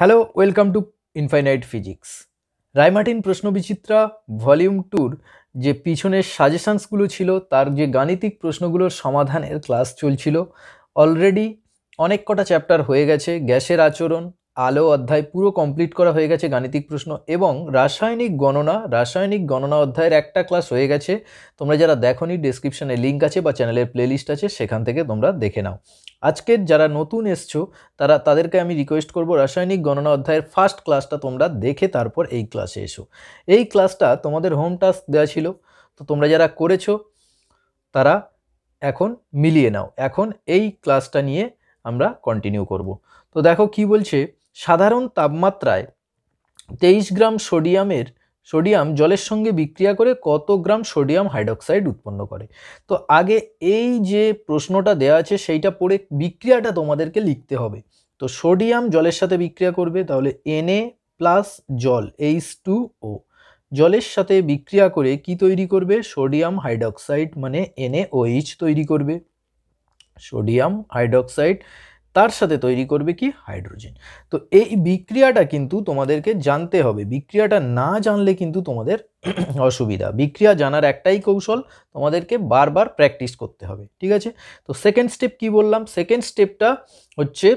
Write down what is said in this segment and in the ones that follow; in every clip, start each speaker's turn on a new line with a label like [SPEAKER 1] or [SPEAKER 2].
[SPEAKER 1] hello welcome to infinite physics Ray Martin প্রশ্নবিচিত্রা volume টুর যে পিছনের সাজেশানসগুলো ছিল তার যে গাণিতিক প্রশ্নগুলোর সমাধানের ক্লাস চলছিল অলরেডি অনেক কটা চ্যাপ্টার হয়ে গেছে গ্যাসের আচরণ আলো অধ্যায় পুরো কমপ্লিট করা হয়ে গেছে গাণিতিক প্রশ্ন এবং রাসায়নিক গণনা রাসায়নিক গণনা অধ্যায়ের একটা ক্লাস হয়ে গেছে তোমরা যারা দেখো নি ডিসক্রিপশানে লিঙ্ক আছে বা চ্যানেলের প্লেলিস্ট আছে সেখান থেকে তোমরা দেখে নাও আজকের যারা নতুন এসছো তারা তাদেরকে আমি রিকোয়েস্ট করব রাসায়নিক গণনা অধ্যায়ের ফার্স্ট ক্লাসটা তোমরা দেখে তারপর এই ক্লাসে এসো এই ক্লাসটা তোমাদের হোম টাস্ক দেওয়া ছিল তো তোমরা যারা করেছো তারা এখন মিলিয়ে নাও এখন এই ক্লাসটা নিয়ে আমরা কন্টিনিউ করব তো দেখো কি বলছে সাধারণ তাপমাত্রায় তেইশ গ্রাম সোডিয়ামের সোডিয়াম জলের সঙ্গে বিক্রিয়া করে কত গ্রাম সোডিয়াম হাইড্রক্সাইড উৎপন্ন করে তো আগে এই যে প্রশ্নটা দেওয়া আছে সেইটা পড়ে বিক্রিয়াটা তোমাদেরকে লিখতে হবে তো সোডিয়াম জলের সাথে বিক্রিয়া করবে তাহলে এ প্লাস জল এইচ টু ও জলের সাথে বিক্রিয়া করে কি তৈরি করবে সোডিয়াম হাইড্রক্সাইড মানে এনএ তৈরি করবে সোডিয়াম হাইড্রক্সাইড তার সাথে তৈরি করবে কি হাইড্রোজেন তো এই বিক্রিয়াটা কিন্তু তোমাদেরকে জানতে হবে বিক্রিয়াটা না জানলে কিন্তু তোমাদের অসুবিধা বিক্রিয়া জানার একটাই কৌশল তোমাদেরকে বারবার প্র্যাকটিস করতে হবে ঠিক আছে তো সেকেন্ড স্টেপ কি বললাম সেকেন্ড স্টেপটা হচ্ছে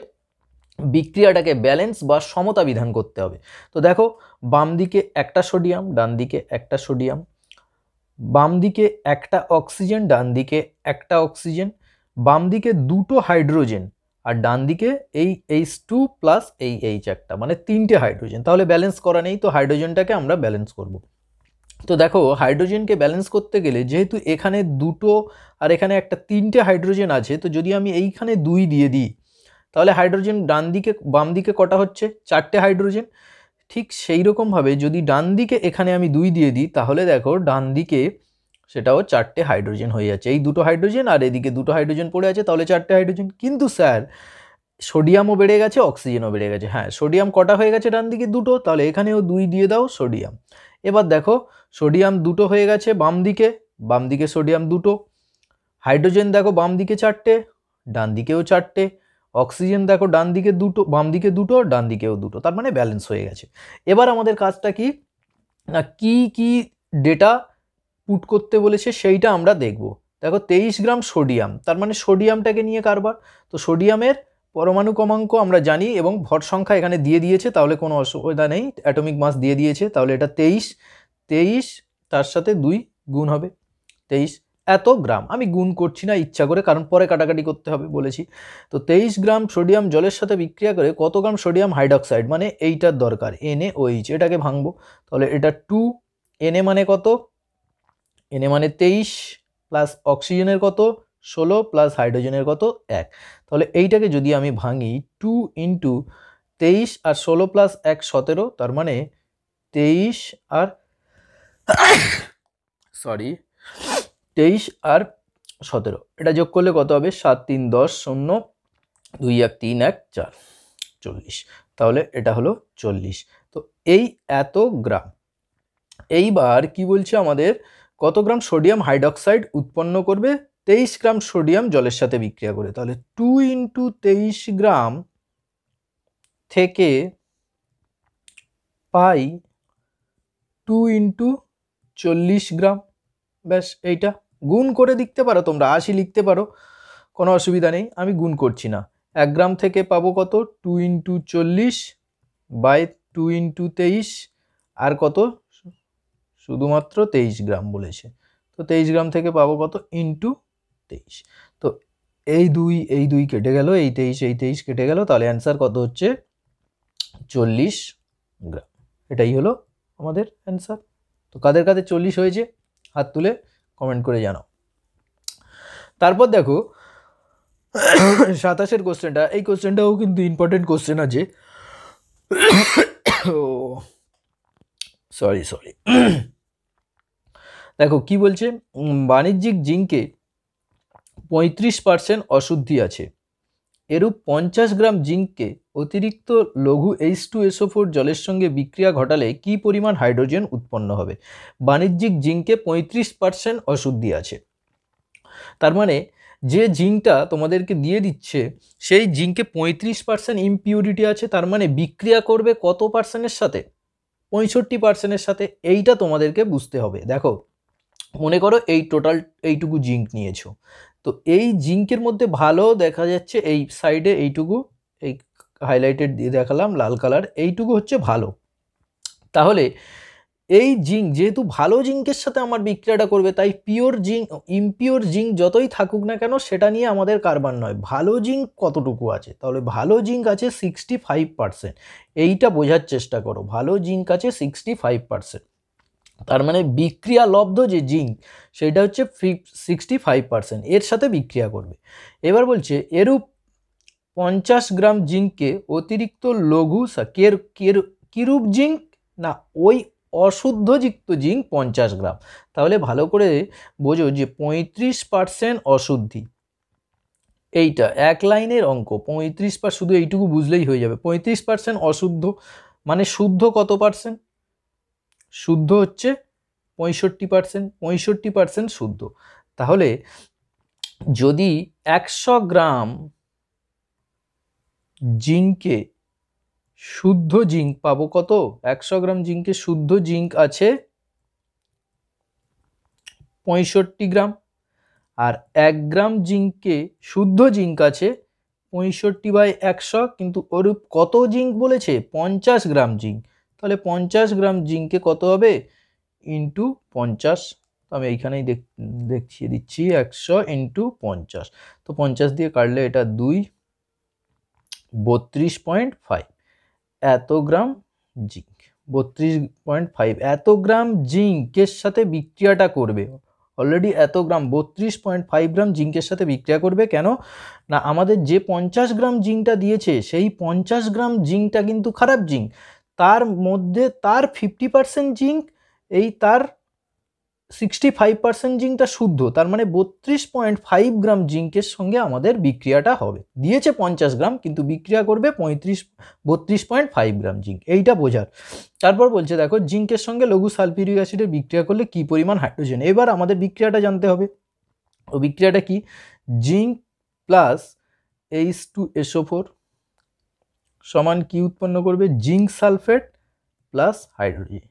[SPEAKER 1] বিক্রিয়াটাকে ব্যালেন্স বা সমতা বিধান করতে হবে তো দেখো বাম দিকে একটা সোডিয়াম ডান দিকে একটা সোডিয়াম বাম দিকে একটা অক্সিজেন ডান দিকে একটা অক্সিজেন বাম দিকে দুটো হাইড্রোজেন আর ডান দিকে এই এইচ টু প্লাস এই এইচ একটা মানে তিনটে হাইড্রোজেন তাহলে ব্যালেন্স করা নেই তো হাইড্রোজেনটাকে আমরা ব্যালেন্স করব তো দেখো হাইড্রোজেনকে ব্যালেন্স করতে গেলে যেহেতু এখানে দুটো আর এখানে একটা তিনটে হাইড্রোজেন আছে তো যদি আমি এইখানে দুই দিয়ে দিই তাহলে হাইড্রোজেন ডান দিকে বাম দিকে কটা হচ্ছে চারটে হাইড্রোজেন ঠিক সেই রকমভাবে যদি ডান দিকে এখানে আমি দুই দিয়ে দিই তাহলে দেখো ডান দিকে সেটাও চারটে হাইড্রোজেন হয়ে যাচ্ছে এই দুটো হাইড্রোজেন আর এদিকে দুটো হাইড্রোজেন পড়ে আছে তাহলে চারটে হাইড্রোজেন কিন্তু স্যার সোডিয়ামও বেড়ে গেছে অক্সিজেনও বেড়ে গেছে হ্যাঁ সোডিয়াম কটা হয়ে গেছে ডান দিকে দুটো তাহলে এখানেও দুই দিয়ে দাও সোডিয়াম এবার দেখো সোডিয়াম দুটো হয়ে গেছে বাম দিকে বাম দিকে সোডিয়াম দুটো হাইড্রোজেন দেখো বাম দিকে চারটে ডান দিকেও চারটে অক্সিজেন দেখো ডান দিকে দুটো বাম দিকে দুটো ডান দিকেও দুটো তার মানে ব্যালেন্স হয়ে গেছে এবার আমাদের কাজটা কি না কি কি ডেটা পুট করতে বলেছে সেইটা আমরা দেখব দেখো তেইশ গ্রাম সোডিয়াম তার মানে সোডিয়ামটাকে নিয়ে কারবার তো সোডিয়ামের পরমাণু কমাঙ্ক আমরা জানি এবং ভর সংখ্যা এখানে দিয়ে দিয়েছে তাহলে কোনো অসুবিধা নেই অ্যাটমিক মাস দিয়ে দিয়েছে তাহলে এটা তেইশ তেইশ তার সাথে দুই গুণ হবে তেইশ এত গ্রাম আমি গুণ করছি না ইচ্ছা করে কারণ পরে কাটাকাটি করতে হবে বলেছি তো তেইশ গ্রাম সোডিয়াম জলের সাথে বিক্রিয়া করে কত গ্রাম সোডিয়াম হাইড্রক্সাইড মানে এইটার দরকার এনএ ওইচ এটাকে ভাঙবো তাহলে এটা টু এনএ মানে কত এনে মানে তেইশ প্লাস অক্সিজেনের কত ষোলো প্লাস হাইড্রোজেনের কত এক তাহলে এইটাকে যদি আমি ভাঙি টু ইন্টু তেইশ আর ষোলো প্লাস এক সতেরো তার মানে তেইশ আর সরি তেইশ আর সতেরো এটা যোগ করলে কত হবে সাত তিন দশ শূন্য দুই এক তিন এক চার চল্লিশ তাহলে এটা হলো চল্লিশ তো এই এত গ্রাম এইবার কি বলছে আমাদের কত গ্রাম সোডিয়াম হাইড্রক্সাইড উৎপন্ন করবে তেইশ গ্রাম সোডিয়াম জলের সাথে বিক্রিয়া করে তাহলে টু ইন্টু তেইশ গ্রাম থেকে পাই টু ইন্টু চল্লিশ গ্রাম ব্যাস এইটা গুণ করে লিখতে পারো তোমরা আশি লিখতে পারো কোনো অসুবিধা নেই আমি গুণ করছি না এক গ্রাম থেকে পাবো কত টু ইন্টু চল্লিশ বাই টু ইন্টু তেইশ আর কত শুধুমাত্র তেইশ গ্রাম বলেছে তো তেইশ গ্রাম থেকে পাবো কত ইন্টু তেইশ তো এই দুই এই দুই কেটে গেল এই তেইশ এই তেইশ কেটে গেল তাহলে অ্যান্সার কত হচ্ছে চল্লিশ গ্রাম এটাই হলো আমাদের অ্যান্সার তো কাদের কাদের চল্লিশ হয়েছে হাত তুলে কমেন্ট করে জানাও তারপর দেখো সাতাশের কোশ্চেনটা এই কোশ্চেনটাও কিন্তু ইম্পর্টেন্ট কোশ্চেন আছে সরি সরি দেখো কি বলছে বাণিজ্যিক জিঙ্কে পঁয়ত্রিশ পার্সেন্ট অশুদ্ধি আছে এরূপ পঞ্চাশ গ্রাম জিঙ্ককে অতিরিক্ত লঘু এইচ টু এসও ফোর জলের সঙ্গে বিক্রিয়া ঘটালে কি পরিমাণ হাইড্রোজেন উৎপন্ন হবে বাণিজ্যিক জিঙ্কে পঁয়ত্রিশ পার্সেন্ট অশুদ্ধি আছে তার মানে যে জিঙ্কটা তোমাদেরকে দিয়ে দিচ্ছে সেই জিঙ্কে পঁয়ত্রিশ পার্সেন্ট ইম্পিউরিটি আছে তার মানে বিক্রিয়া করবে কত পার্সেন্টের সাথে পঁয়ষট্টি পার্সেন্টের সাথে এইটা তোমাদেরকে বুঝতে হবে দেখো মনে করো এই টোটাল এইটুকু জিঙ্ক নিয়েছো তো এই জিঙ্কের মধ্যে ভালো দেখা যাচ্ছে এই সাইডে এইটুকু এই হাইলাইটেড দিয়ে দেখালাম লাল কালার এইটুকু হচ্ছে ভালো তাহলে এই জিঙ্ক যেহেতু ভালো জিঙ্কের সাথে আমার বিক্রিয়াটা করবে তাই পিওর জিঙ্ক ইমপিওর জিঙ্ক যতই থাকুক না কেন সেটা নিয়ে আমাদের কারবার নয় ভালো জিঙ্ক কতটুকু আছে তাহলে ভালো জিঙ্ক আছে সিক্সটি ফাইভ পারসেন্ট এইটা বোঝার চেষ্টা করো ভালো জিঙ্ক আছে সিক্সটি ফাইভ পারসেন্ট তার মানে বিক্রিয়া লব্ধ যে জিঙ্ক সেটা হচ্ছে ফিফ সিক্সটি ফাইভ পার্সেন্ট এর সাথে বিক্রিয়া করবে এবার বলছে এরূপ পঞ্চাশ গ্রাম জিঙ্ককে অতিরিক্ত লঘু কের কের কিরূপ জিঙ্ক না ওই অশুদ্ধযুক্ত জিঙ্ক পঞ্চাশ গ্রাম তাহলে ভালো করে বোঝো যে পঁয়ত্রিশ পার্সেন্ট অশুদ্ধি এইটা এক লাইনের অঙ্ক পঁয়ত্রিশ পার শুধু এইটুকু বুঝলেই হয়ে যাবে পঁয়ত্রিশ পার্সেন্ট অশুদ্ধ মানে শুদ্ধ কত পার্সেন্ট শুদ্ধ হচ্ছে পঁয়ষট্টি পার্সেন্ট পঁয়ষট্টি পার্সেন্ট শুদ্ধ তাহলে যদি একশো গ্রাম জিঙ্কে শুদ্ধ জিঙ্ক পাবো কত একশো গ্রাম জিঙ্কে শুদ্ধ জিঙ্ক আছে পঁয়ষট্টি গ্রাম আর এক গ্রাম জিঙ্কে শুদ্ধ জিঙ্ক আছে পঁয়ষট্টি বাই একশো কিন্তু ওরূপ কত জিঙ্ক বলেছে পঞ্চাশ গ্রাম জিঙ্ক তাহলে পঞ্চাশ গ্রাম জিঙ্কে কত হবে ইন্টু পঞ্চাশ আমি এইখানেই দেখিয়ে দিচ্ছি একশো ইন্টু পঞ্চাশ তো পঞ্চাশ দিয়ে কাটলে এটা দুই বত্রিশ পয়েন্ট ফাইভ এত গ্রাম জিঙ্ক বত্রিশ পয়েন্ট ফাইভ এত গ্রাম জিঙ্কের সাথে বিক্রিয়াটা করবে অলরেডি এত গ্রাম বত্রিশ পয়েন্ট ফাইভ গ্রাম জিঙ্কের সাথে বিক্রিয়া করবে কেন না আমাদের যে পঞ্চাশ গ্রাম জিঙ্কটা দিয়েছে সেই পঞ্চাশ গ্রাম জিঙ্কটা কিন্তু খারাপ জিঙ্ক তার মধ্যে তার ফিফটি পার্সেন্ট জিঙ্ক এই তার সিক্সটি ফাইভ পার্সেন্ট জিঙ্কটা শুদ্ধ তার মানে বত্রিশ পয়েন্ট ফাইভ গ্রাম জিঙ্কের সঙ্গে আমাদের বিক্রিয়াটা হবে দিয়েছে পঞ্চাশ গ্রাম কিন্তু বিক্রিয়া করবে পঁয়ত্রিশ বত্রিশ পয়েন্ট ফাইভ গ্রাম জিঙ্ক এইটা বোঝার তারপর বলছে দেখো জিঙ্কের সঙ্গে লঘু সালফিউরিক অ্যাসিডের বিক্রিয়া করলে কি পরিমাণ হাইড্রোজেন এবার আমাদের বিক্রিয়াটা জানতে হবে ও বিক্রিয়াটা কি zinc plus H two S O four সমান কি উৎপন্ন করবে জিঙ্ক সালফেট প্লাস হাইড্রোজেন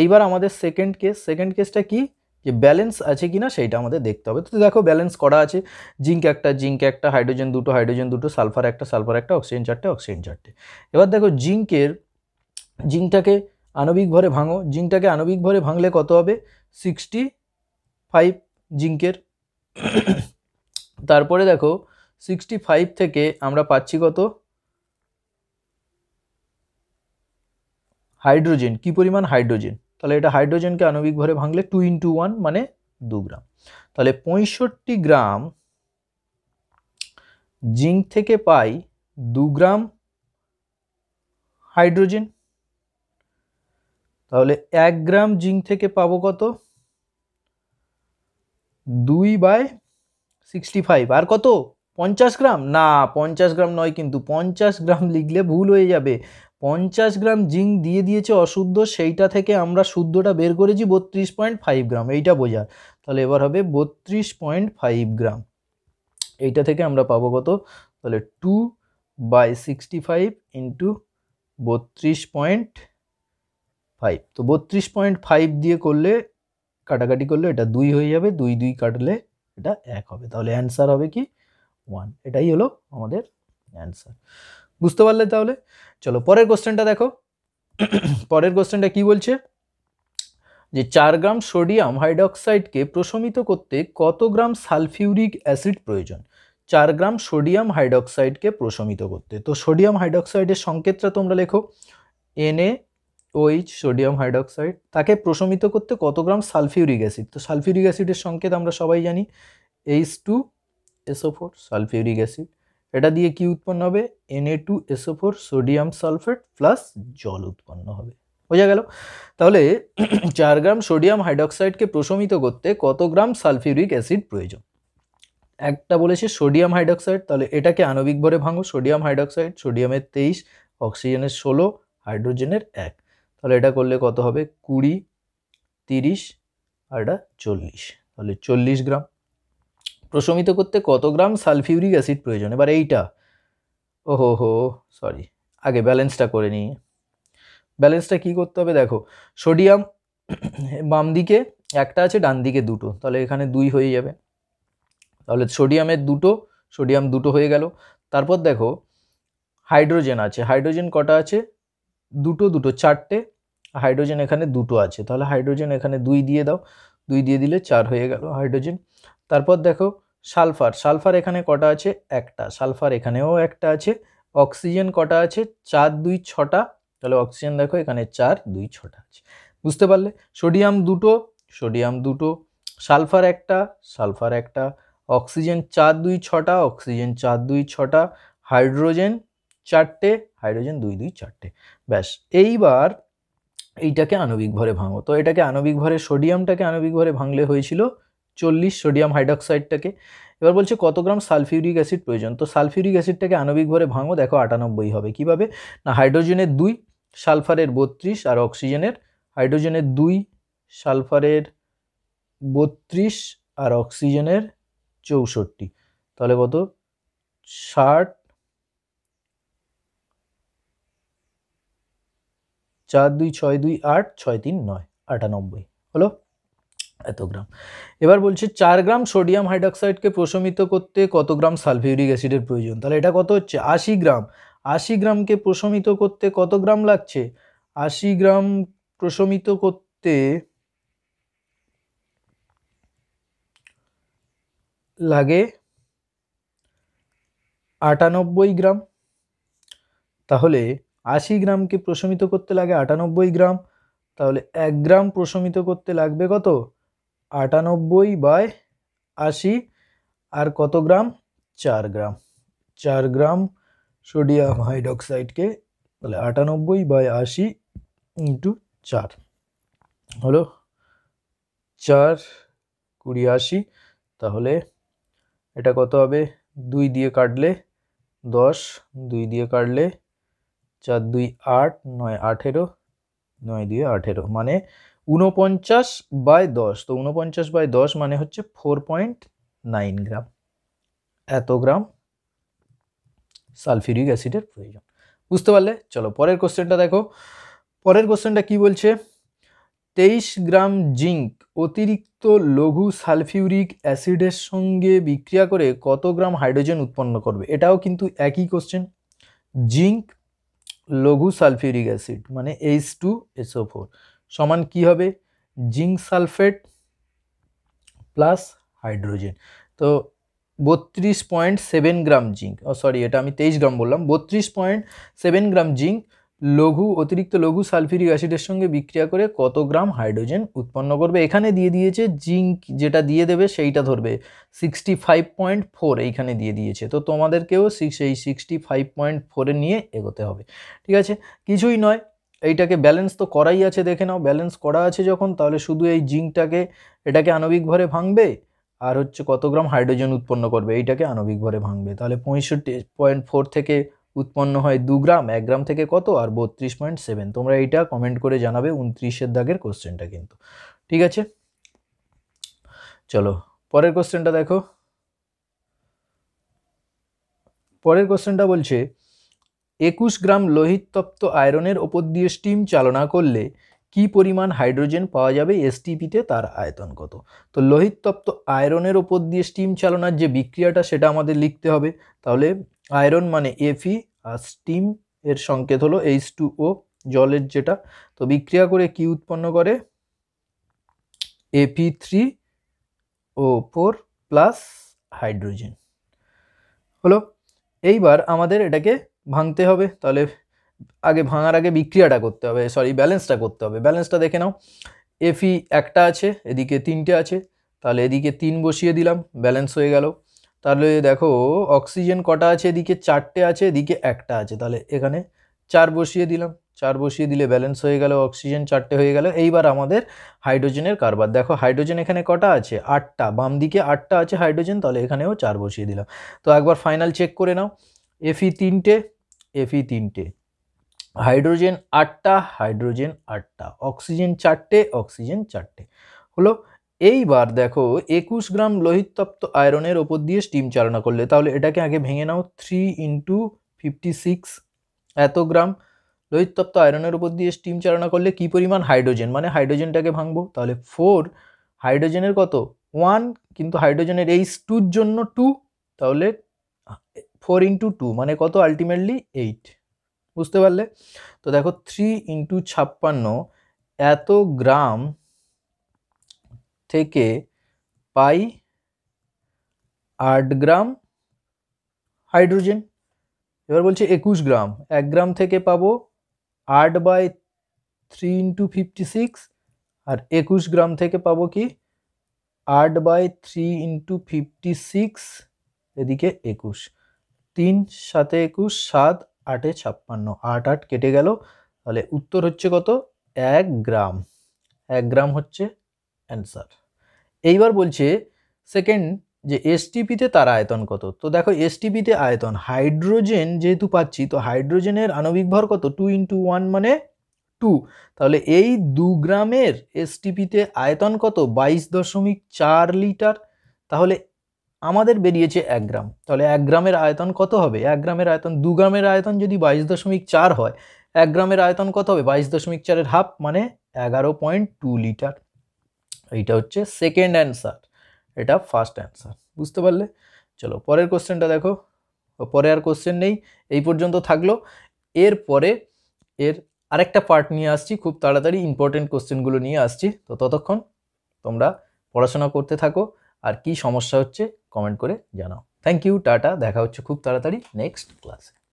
[SPEAKER 1] এইবার আমাদের সেকেন্ড কেস সেকেন্ড কেসটা কি যে ব্যালেন্স আছে কি না সেইটা আমাদের দেখতে হবে তো দেখো ব্যালেন্স করা আছে জিঙ্ক একটা জিঙ্ক একটা হাইড্রোজেন দুটো হাইড্রোজেন দুটো সালফার একটা সালফার একটা অক্সিজেন চারটে অক্সিজেন চারটে এবার দেখো জিঙ্কের জিঙ্কটাকে আণবিক ভরে ভাঙো জিঙ্কটাকে আণবিক ভরে ভাঙলে কত হবে সিক্সটি ফাইভ জিঙ্কের তারপরে দেখো সিক্সটি ফাইভ থেকে আমরা পাচ্ছি কত হাইড্রোজেন কি পরিমাণ হাইড্রোজেন তাহলে এটা হাইড্রোজেনকে আণবিক ভরে ভাঙলে টু ইন্টু ওয়ান মানে দু গ্রাম তাহলে পঁয়ষট্টি গ্রাম জিঙ্ক থেকে পাই দু গ্রাম হাইড্রোজেন তাহলে এক গ্রাম জিঙ্ক থেকে পাবো কত দুই বাই সিক্সটি ফাইভ আর কত পঞ্চাশ গ্রাম না পঞ্চাশ গ্রাম নয় কিন্তু পঞ্চাশ গ্রাম লিখলে ভুল হয়ে যাবে পঞ্চাশ গ্রাম জিঙ্ক দিয়ে দিয়েছে অশুদ্ধ সেইটা থেকে আমরা শুদ্ধটা বের করেছি বত্রিশ পয়েন্ট ফাইভ গ্রাম এইটা বোঝার তাহলে এবার হবে বত্রিশ পয়েন্ট ফাইভ গ্রাম এইটা থেকে আমরা পাবো কত তাহলে two by sixty five into বত্রিশ পয়েন্ট ফাইভ তো বত্রিশ পয়েন্ট ফাইভ দিয়ে করলে কাটাকাটি করলে এটা দুই হয়ে যাবে দুই দুই কাটলে এটা এক হবে তাহলে অ্যান্সার হবে কি ওয়ান এটাই হলো আমাদের অ্যান্সার বুঝতে পারলে তাহলে চলো পরের কোশ্চেনটা দেখো পরের কোশ্চেনটা কি বলছে যে চার গ্রাম সোডিয়াম হাইড্রক্সাইডকে প্রশমিত করতে কত গ্রাম সালফিউরিক অ্যাসিড প্রয়োজন চার গ্রাম সোডিয়াম হাইড্রক্সাইডকে প্রশমিত করতে তো সোডিয়াম হাইড্রক্সাইডের সংকেতটা তোমরা লেখো এনএ ওইচ সোডিয়াম হাইড্রক্সাইড তাকে প্রশমিত করতে কত গ্রাম সালফিউরিক অ্যাসিড তো সালফিউরিক অ্যাসিডের সংকেত আমরা সবাই জানি H two S O four sulphuric acid এটা দিয়ে কি উৎপন্ন হবে N A two sodium sulphate plus জল উৎপন্ন হবে বোঝা গেল তাহলে চার গ্রাম সোডিয়াম হাইড্রক্সাইডকে প্রশমিত করতে কত গ্রাম সালফিউরিক অ্যাসিড প্রয়োজন একটা বলেছে সোডিয়াম হাইড্রক্সাইড তাহলে এটাকে আণবিক ভরে ভাঙো সোডিয়াম হাইড্রক্সাইড সোডিয়ামের তেইশ অক্সিজেনের ষোলো হাইড্রোজেনের এক তাহলে এটা করলে কত হবে কুড়ি তিরিশ আর এটা চল্লিশ তাহলে চল্লিশ গ্রাম প্রশমিত করতে কত গ্রাম সালফিউরিক অ্যাসিড প্রয়োজন এবার এইটা ওহো হো সরি আগে ব্যালেন্সটা করে নিই ব্যালেন্সটা কি করতে হবে দেখো সোডিয়াম বাম দিকে একটা আছে ডান দিকে দুটো তাহলে এখানে দুই হয়ে যাবে তাহলে সোডিয়ামের দুটো সোডিয়াম দুটো হয়ে গেল তারপর দেখো হাইড্রোজেন আছে হাইড্রোজেন কটা আছে দুটো দুটো চারটে হাইড্রোজেন এখানে দুটো আছে তাহলে হাইড্রোজেন এখানে দুই দিয়ে দাও দুই দিয়ে দিলে চার হয়ে গেল হাইড্রোজেন তারপর দেখো সালফার সালফার এখানে কটা আছে একটা সালফার এখানেও একটা আছে অক্সিজেন কটা আছে চার দুই ছটা তাহলে অক্সিজেন দেখো এখানে চার দুই ছটা আছে বুঝতে পারলে সোডিয়াম দুটো সোডিয়াম দুটো সালফার একটা সালফার একটা অক্সিজেন চার দুই ছটা অক্সিজেন চার দুই ছটা হাইড্রোজেন চারটে হাইড্রোজেন দুই দুই চারটে ব্যাস এইবার এইটাকে আণবিক ভরে ভাঙো তো এটাকে আণবিক ভরে সোডিয়ামটাকে আণবিক ভরে ভাঙলে হয়েছিল চল্লিশ সোডিয়াম হাইড্রক্সাইডটাকে এবার বলছে কত গ্রাম সালফিউরিক অ্যাসিড প্রয়োজন তো সালফিউরিক অ্যাসিডটাকে আণবিক ভরে ভাঙো দেখো আটানব্বই হবে কীভাবে না হাইড্রোজেনের দুই সালফারের বত্রিশ আর অক্সিজেনের হাইড্রোজেনের দুই সালফারের বত্রিশ আর অক্সিজেনের চৌষট্টি তাহলে কত ষাট চার দুই ছয় দুই আট ছয় তিন নয় আটানব্বই হলো এত গ্রাম এবার বলছে চার গ্রাম সোডিয়াম হাইড্রক্সাইডকে প্রশমিত করতে কত গ্রাম সালফিউরিক অ্যাসিডের প্রয়োজন তাহলে এটা কত হচ্ছে আশি গ্রাম আশি গ্রামকে প্রশমিত করতে কত গ্রাম লাগছে আশি গ্রাম প্রশমিত করতে লাগে আটানব্বই গ্রাম তাহলে আশি গ্রামকে প্রশমিত করতে লাগে আটানব্বই গ্রাম তাহলে এক গ্রাম প্রশমিত করতে লাগবে কত আটানব্বই বাই আশি আর কত গ্রাম চার গ্রাম চার গ্রাম সোডিয়াম হাইড্রক্সাইডকে তাহলে আটানব্বই বাই আশি ইন্টু চার হলো চার কুড়ি আশি তাহলে এটা কত হবে দুই দিয়ে কাটলে দশ দুই দিয়ে কাটলে চার দুই আট নয় আঠেরো নয় দুই আঠেরো মানে উনপঞ্চাশ বাই দশ তো উনপঞ্চাশ বাই দশ মানে হচ্ছে ফোর পয়েন্ট নাইন গ্রাম এত গ্রাম সালফিউরিক অ্যাসিডের প্রয়োজন বুঝতে পারলে চলো পরের কোশ্চেনটা দেখো পরের কোশ্চেনটা কি বলছে তেইশ গ্রাম জিঙ্ক অতিরিক্ত লঘু সালফিউরিক অ্যাসিডের সঙ্গে বিক্রিয়া করে কত গ্রাম হাইড্রোজেন উৎপন্ন করবে এটাও কিন্তু একই কোশ্চেন জিঙ্ক লঘু সালফিউরিক অ্যাসিড মানে এইচ টু এসও ফোর সমান কি হবে জিঙ্ক সালফেট প্লাস হাইড্রোজেন তো বত্রিশ পয়েন্ট সেভেন গ্রাম জিঙ্ক ও সরি এটা আমি তেইশ গ্রাম বললাম বত্রিশ পয়েন্ট সেভেন গ্রাম জিঙ্ক লঘু অতিরিক্ত লঘু সালফিউরিক অ্যাসিডের সঙ্গে বিক্রিয়া করে কত গ্রাম হাইড্রোজেন উৎপন্ন করবে এখানে দিয়ে দিয়েছে জিঙ্ক যেটা দিয়ে দেবে সেইটা ধরবে সিক্সটি ফাইভ পয়েন্ট ফোর এইখানে দিয়ে দিয়েছে তো তোমাদেরকেও সিক্স সেই সিক্সটি ফাইভ পয়েন্ট ফোরে নিয়ে এগোতে হবে ঠিক আছে কিছুই নয় এইটাকে ব্যালেন্স তো করাই আছে দেখে নাও ব্যালেন্স করা আছে যখন তাহলে শুধু এই জিঙ্কটাকে এটাকে আণবিক ভরে ভাঙবে আর হচ্ছে কত গ্রাম হাইড্রোজেন উৎপন্ন করবে এইটাকে আণবিক ভরে ভাঙবে তাহলে পঁয়ষট্টি পয়েন্ট ফোর থেকে উৎপন্ন হয় দু গ্রাম এক গ্রাম থেকে কত আর বত্রিশ পয়েন্ট সেভেন তোমরা এইটা কমেন্ট করে জানাবে উনত্রিশের দাগের কোশ্চেনটা কিন্তু ঠিক আছে চলো পরের কোশ্চেনটা দেখো পরের কোশ্চেনটা বলছে একুশ গ্রাম লোহিততপ্ত আয়রনের ওপর দিয়ে স্টিম চালনা করলে কি পরিমাণ হাইড্রোজেন পাওয়া যাবে এসটিপিতে তার আয়তন কত তো লোহিততপ্ত আয়রনের ওপর দিয়ে স্টিম চালনার যে বিক্রিয়াটা সেটা আমাদের লিখতে হবে তাহলে আয়রন মানে এফি আর স্টিম এর সংকেত হলো এইচ টু ও জলের যেটা তো বিক্রিয়া করে কি উৎপন্ন করে A P three O four plus hydrogen হলো এইবার আমাদের এটাকে ভাঙতে হবে তাহলে আগে ভাঙার আগে বিক্রিয়াটা করতে হবে সরি ব্যালেন্সটা করতে হবে ব্যালেন্সটা দেখে নাও এফি e একটা আছে এদিকে তিনটে আছে তাহলে এদিকে তিন বসিয়ে দিলাম ব্যালেন্স হয়ে গেল তাহলে দেখো অক্সিজেন কটা আছে এদিকে চারটে আছে এদিকে একটা আছে তাহলে এখানে চার বসিয়ে দিলাম চার বসিয়ে দিলে ব্যালেন্স হয়ে গেল অক্সিজেন চারটে হয়ে গেল এইবার আমাদের হাইড্রোজেনের কারবার দেখো হাইড্রোজেন এখানে কটা আছে আটটা বাম দিকে আটটা আছে হাইড্রোজেন তাহলে এখানেও চার বসিয়ে দিলাম তো একবার ফাইনাল চেক করে নাও এফি e তিনটে এফি তিনটে হাইড্রোজেন আটটা হাইড্রোজেন আটটা অক্সিজেন চারটে অক্সিজেন চারটে হলো এইবার দেখো একুশ গ্রাম লোহিতপ্ত আয়রনের ওপর দিয়ে স্টিম চালনা করলে তাহলে এটাকে আগে ভেঙে নাও থ্রি ইন্টু ফিফটি সিক্স এত গ্রাম লোহিতপ্ত আয়রনের ওপর দিয়ে স্টিম চালনা করলে কি পরিমাণ হাইড্রোজেন মানে হাইড্রোজেনটাকে ভাঙবো তাহলে ফোর হাইড্রোজেনের কত ওয়ান কিন্তু হাইড্রোজেনের এইচ টুর জন্য টু তাহলে ফোর ইন্টু টু মানে কত আলটিমেটলি এইট বুঝতে পারলে তো দেখো থ্রি ইন্টু ছাপ্পান্ন এত গ্রাম থেকে পাই আট গ্রাম হাইড্রোজেন এবার বলছে একুশ গ্রাম এক গ্রাম থেকে পাবো আট by three into fifty six আর একুশ গ্রাম থেকে পাবো কি আট by three into fifty six এদিকে একুশ তিন সাতে একুশ সাত আটে ছাপ্পান্ন আট আট কেটে গেল তাহলে উত্তর হচ্ছে কত এক গ্রাম এক গ্রাম হচ্ছে অ্যান্সার এইবার বলছে সেকেন্ড যে এসটিপিতে তার আয়তন কত তো দেখো এসটিপিতে আয়তন হাইড্রোজেন যেহেতু পাচ্ছি তো হাইড্রোজেনের আণবিক ভর কত টু ইন্টু ওয়ান মানে টু তাহলে এই দু গ্রামের এসটিপিতে আয়তন কত বাইশ দশমিক চার লিটার তাহলে আমাদের বেরিয়েছে এক গ্রাম তাহলে এক গ্রামের আয়তন কত হবে এক গ্রামের আয়তন দু গ্রামের আয়তন যদি বাইশ দশমিক চার হয় এক গ্রামের আয়তন কত হবে বাইশ দশমিক চারের হাফ মানে এগারো পয়েন্ট টু লিটার এইটা হচ্ছে সেকেন্ড অ্যান্সার এটা ফার্স্ট অ্যান্সার বুঝতে পারলে চলো পরের কোশ্চেনটা দেখো পরে আর কোশ্চেন নেই এই পর্যন্ত থাকলো এর পরে এর আরেকটা পার্ট নিয়ে আসছি খুব তাড়াতাড়ি ইম্পর্টেন্ট কোশ্চেনগুলো নিয়ে আসছি তো ততক্ষণ তোমরা পড়াশোনা করতে থাকো আর কি সমস্যা হচ্ছে কমেন্ট করে জানাও থ্যাংক ইউ টাটা দেখা হচ্ছে খুব তাড়াতাড়ি নেক্সট ক্লাসে